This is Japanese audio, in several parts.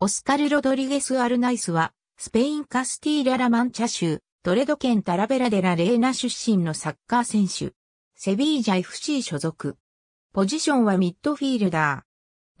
オスカル・ロドリゲス・アルナイスは、スペイン・カスティーラ・ラ・マンチャ州、トレド県タラベラデラ・レーナ出身のサッカー選手。セビージャ FC 所属。ポジションはミッドフィールダ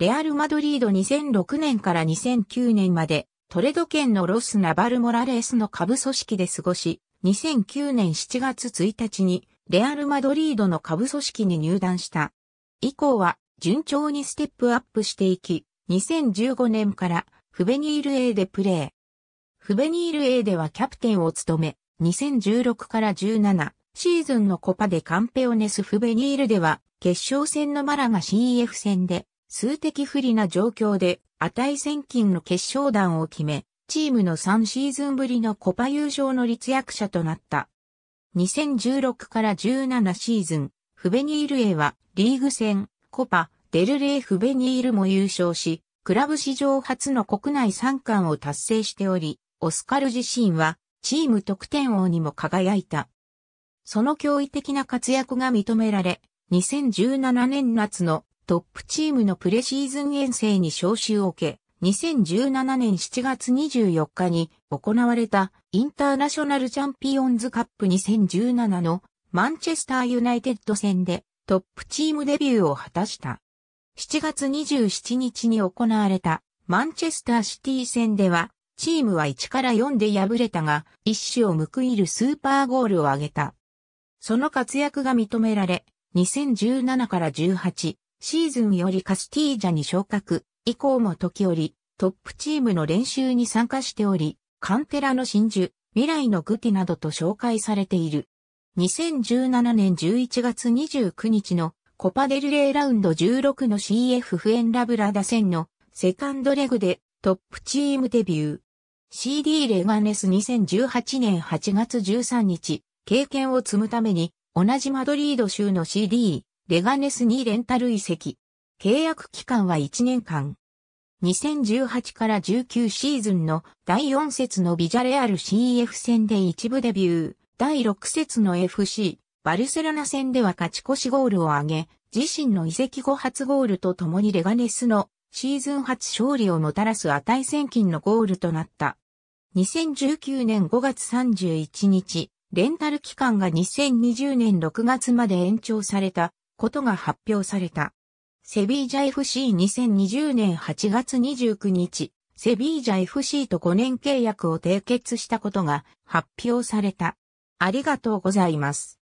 ー。レアル・マドリード2006年から2009年まで、トレド県のロス・ナバル・モラレースの下部組織で過ごし、2009年7月1日に、レアル・マドリードの下部組織に入団した。以降は、順調にステップアップしていき、2015年から、フベニール A でプレー。フベニール A ではキャプテンを務め、2016から17シーズンのコパでカンペオネスフベニールでは、決勝戦のマラが CF 戦で、数的不利な状況で値千金の決勝弾を決め、チームの3シーズンぶりのコパ優勝の立役者となった。2016から17シーズン、フベニール A はリーグ戦、コパ、デルレイ・フベニールも優勝し、クラブ史上初の国内三冠を達成しており、オスカル自身はチーム得点王にも輝いた。その驚異的な活躍が認められ、2017年夏のトップチームのプレシーズン遠征に招集を受け、2017年7月24日に行われたインターナショナルチャンピオンズカップ2017のマンチェスターユナイテッド戦でトップチームデビューを果たした。7月27日に行われたマンチェスターシティ戦では、チームは1から4で敗れたが、一種を報いるスーパーゴールを挙げた。その活躍が認められ、2017から18シーズンよりカスティージャに昇格、以降も時折、トップチームの練習に参加しており、カンテラの真珠、未来のグティなどと紹介されている。2017年11月29日のコパデルレイラウンド16の CF フエンラブラダ戦のセカンドレグでトップチームデビュー。CD レガネス2018年8月13日、経験を積むために同じマドリード州の CD レガネスにレンタル移籍。契約期間は1年間。2018から19シーズンの第4節のビジャレアル CF 戦で一部デビュー。第6節の FC バルセロナ戦では勝ち越しゴールを挙げ、自身の移籍後初ゴールと共にレガネスのシーズン初勝利をもたらす値千金のゴールとなった。2019年5月31日、レンタル期間が2020年6月まで延長されたことが発表された。セビージャ FC2020 年8月29日、セビージャ FC と5年契約を締結したことが発表された。ありがとうございます。